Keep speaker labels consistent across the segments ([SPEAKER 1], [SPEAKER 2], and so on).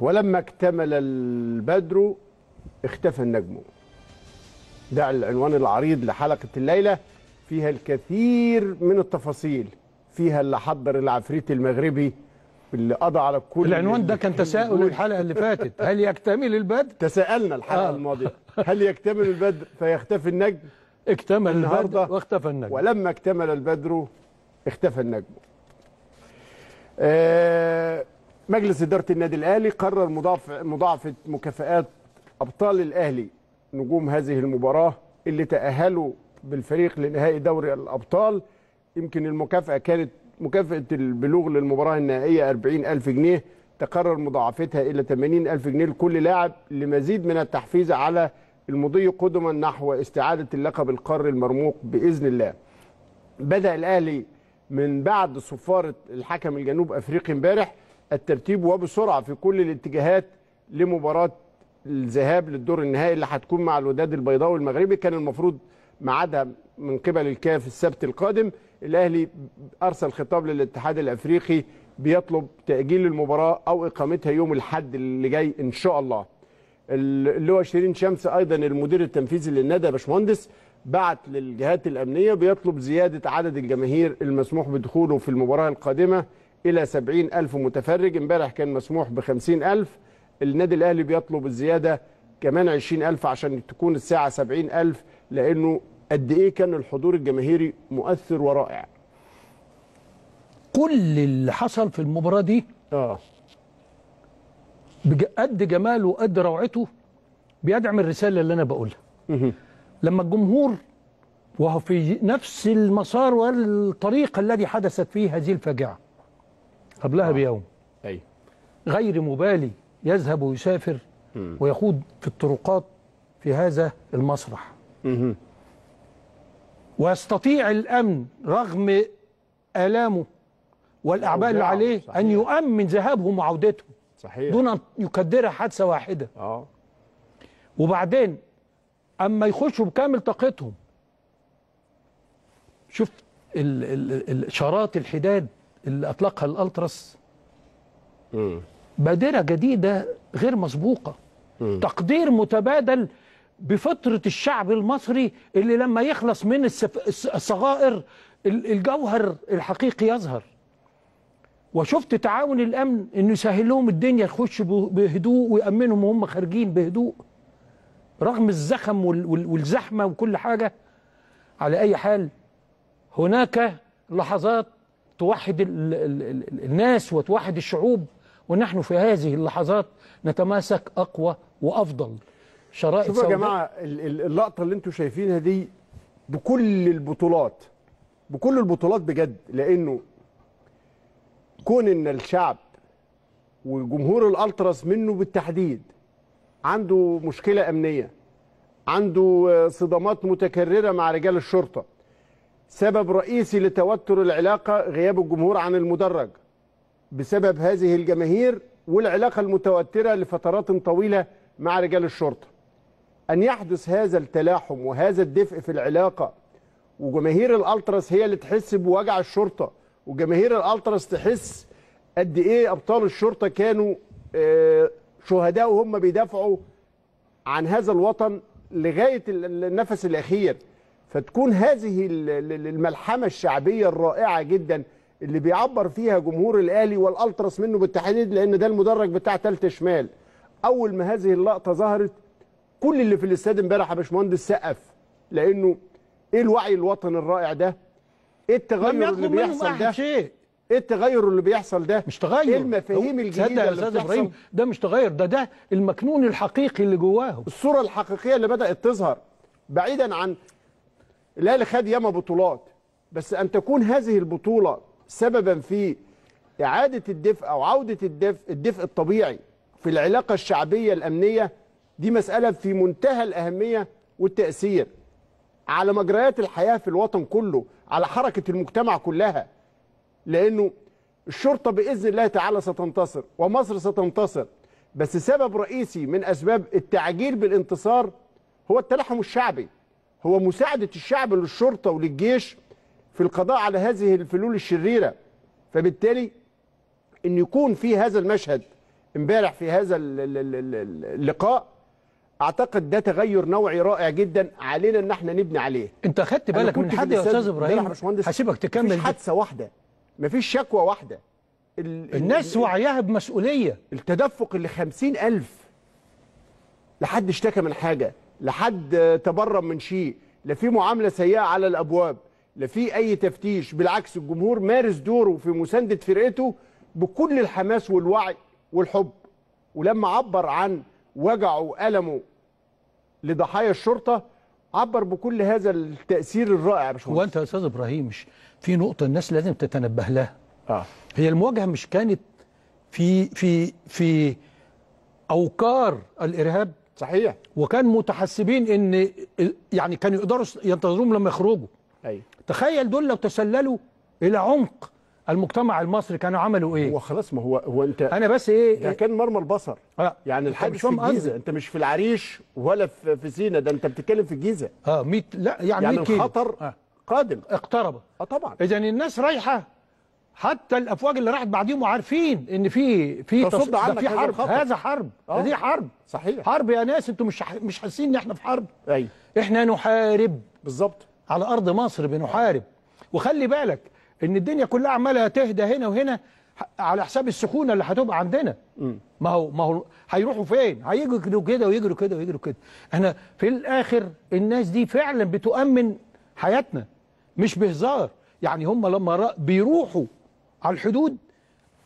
[SPEAKER 1] ولما اكتمل البدر اختفى النجم ده العنوان العريض لحلقة الليلة فيها الكثير من التفاصيل فيها اللي حضر العفريت المغربي اللي قضى على كل العنوان ده كان تساؤل الحلقه اللي فاتت هل يكتمل البدر تساءلنا الحلقه آه. الماضيه هل يكتمل البدر فيختفي النجم اكتمل البدر واختفى النجم ولما اكتمل البدر اختفى النجم آه مجلس إدارة النادي الأهلي قرر مضاعف مضاعفة مكافئات أبطال الأهلي نجوم هذه المباراة اللي تأهلوا بالفريق لنهائي دوري الأبطال يمكن المكافأة كانت مكافأة البلوغ للمباراة النهائية 40000 جنيه تقرر مضاعفتها إلى 80000 جنيه لكل لاعب لمزيد من التحفيز على المضي قدما نحو استعادة اللقب القاري المرموق بإذن الله بدأ الأهلي من بعد صفارة الحكم الجنوب أفريقي امبارح الترتيب وبسرعه في كل الاتجاهات لمباراه الذهاب للدور النهائي اللي هتكون مع الوداد البيضاوي المغربي كان المفروض ميعادها من قبل الكاف السبت القادم الاهلي ارسل خطاب للاتحاد الافريقي بيطلب تاجيل المباراه او اقامتها يوم الاحد اللي جاي ان شاء الله اللي هو شيرين شمس ايضا المدير التنفيذي للنادي باشمهندس بعت للجهات الامنيه بيطلب زياده عدد الجماهير المسموح بدخوله في المباراه القادمه إلى سبعين ألف متفرج امبارح كان مسموح ب ألف النادي الأهلي بيطلب الزيادة كمان عشرين ألف عشان تكون الساعة سبعين ألف لأنه قد إيه كان الحضور الجماهيري مؤثر ورائع
[SPEAKER 2] كل اللي حصل في المباراة دي آه قد جماله وقد روعته بيدعم الرسالة اللي أنا بقولها لما الجمهور وهو في نفس المسار والطريق الذي حدثت فيه هذه الفاجعه قبلها آه. بيوم أي. غير مبالي يذهب ويسافر ويخوض في الطرقات في هذا المسرح م. ويستطيع الأمن رغم آلامه والأعباء اللي عليه صحيح. أن يؤمن ذهابهم وعودتهم صحيح. دون أن يكدرها حادثة واحدة آه. وبعدين أما يخشوا بكامل طاقتهم شفت ال ال ال الحداد اللي اطلقها الالتراس بادره جديده غير مسبوقه تقدير متبادل بفطره الشعب المصري اللي لما يخلص من الصغائر الجوهر الحقيقي يظهر وشفت تعاون الامن انه يسهل لهم الدنيا يخش بهدوء ويامنهم وهم خارجين بهدوء رغم الزخم والزحمه وكل حاجه على اي حال هناك لحظات توحد الناس وتوحد الشعوب ونحن في هذه اللحظات نتماسك أقوى وأفضل شرائط شوفوا يا جماعة
[SPEAKER 1] اللقطة اللي انتم شايفينها دي بكل البطولات بكل البطولات بجد لأنه كون ان الشعب وجمهور الالتراس منه بالتحديد عنده مشكله امنيه عنده آه، صدامات متكرره مع رجال الشرطه سبب رئيسي لتوتر العلاقة غياب الجمهور عن المدرج بسبب هذه الجماهير والعلاقة المتوترة لفترات طويلة مع رجال الشرطة أن يحدث هذا التلاحم وهذا الدفء في العلاقة وجماهير الألتراس هي اللي تحس بوجع الشرطة وجماهير الألتراس تحس قد إيه أبطال الشرطة كانوا آه، شهداء وهم بيدافعوا عن هذا الوطن لغاية النفس الأخير فتكون هذه الملحمة الشعبية الرائعة جدا اللي بيعبر فيها جمهور الاهلي والالتراس منه بالتحديد لان ده المدرج بتاع تالت شمال اول ما هذه اللقطه ظهرت كل اللي في الاستاد امبارح يا باشمهندس سقف لانه ايه الوعي الوطني الرائع ده ايه التغير اللي بيحصل ده شيء. ايه التغير اللي بيحصل ده مش تغير ايه المفاهيم الجديده اللي بتحصل ابراهيم
[SPEAKER 2] ده مش تغير ده ده المكنون الحقيقي اللي جواهم الصوره الحقيقيه
[SPEAKER 1] اللي بدات تظهر بعيدا عن الاهلي خد ياما بطولات بس ان تكون هذه البطوله سببا في اعاده الدفء او عوده الدفء الدفء الطبيعي في العلاقه الشعبيه الامنيه دي مساله في منتهى الاهميه والتاثير على مجريات الحياه في الوطن كله على حركه المجتمع كلها لانه الشرطه باذن الله تعالى ستنتصر ومصر ستنتصر بس سبب رئيسي من اسباب التعجيل بالانتصار هو التلحم الشعبي هو مساعدة الشعب للشرطة وللجيش في القضاء على هذه الفلول الشريرة فبالتالي أن يكون في هذا المشهد امبارح في هذا اللقاء اعتقد ده تغير نوعي رائع جدا علينا ان احنا نبني عليه انت خدت بالك من حد يا استاذ ابراهيم هسيبك تكمل مفيش حادثه واحده مفيش شكوى واحده ال الناس ال وعيها بمسؤوليه التدفق اللي خمسين ألف لحد اشتكى من حاجه لحد تبرم من شيء لا في معامله سيئه على الابواب لا في اي تفتيش بالعكس الجمهور مارس دوره في مسانده فرقته بكل الحماس والوعي والحب ولما عبر عن وجعه وألمه لضحايا الشرطة عبر بكل هذا التأثير الرائع مش هو أنت يا أستاذ إبراهيم مش
[SPEAKER 2] في نقطة الناس لازم تتنبه لها آه. هي المواجهة مش كانت في في في أوكار الإرهاب صحيح وكان متحسبين ان يعني كانوا يقدروا ينتظروهم لما يخرجوا ايوه تخيل دول لو تسللوا الى عمق المجتمع المصري كانوا عملوا ايه هو خلاص ما هو هو انت انا
[SPEAKER 1] بس ايه ده كان مرمى البصر آه. يعني الحادث في الجيزه انت مش في العريش ولا في, في سينا ده انت بتتكلم في الجيزه اه 100 لا يعني, يعني الخطر آه. قادم اقترب اه
[SPEAKER 2] طبعا اذا الناس رايحه حتى الافواج اللي راحت بعديهم وعارفين ان في في تصد عنك في حرب هذا حرب آه. دي حرب صحيح حرب يا ناس انتوا مش مش حاسين ان احنا في حرب ايوه احنا نحارب بالظبط على ارض مصر بنحارب وخلي بالك ان الدنيا كلها عماله تهدى هنا وهنا على حساب السخونه اللي هتبقى عندنا ما هو ما هو هيروحوا فين هيجروا كده ويجروا كده ويجروا كده احنا في الاخر الناس دي فعلا بتؤمن حياتنا مش بهزار يعني هم لما بيروحوا على الحدود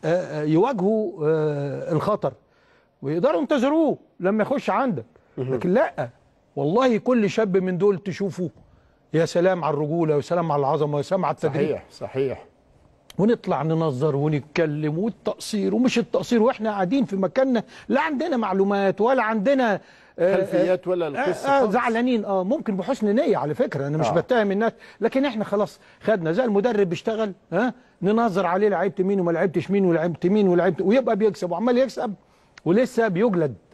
[SPEAKER 2] آه، آه، يواجهوا آه، الخطر ويقدروا ينتظروه لما يخش عندك لكن لا والله كل شاب من دول تشوفه يا سلام على الرجوله يا سلام على العظمه يا سلام على التدريب صحيح صحيح ونطلع ننظر ونتكلم والتقصير ومش التقصير واحنا قاعدين في مكاننا لا عندنا معلومات ولا عندنا آه، خلفيات آه، ولا القصه آه, آه، زعلانين اه ممكن بحسن نيه على فكره انا مش آه. بتهم الناس لكن احنا خلاص خدنا زي المدرب بيشتغل ها ننظر عليه لعيبه مين وما لعبتش مين ولعبت مين ولعبت ويبقى بيكسب وعمال يكسب ولسه بيجلد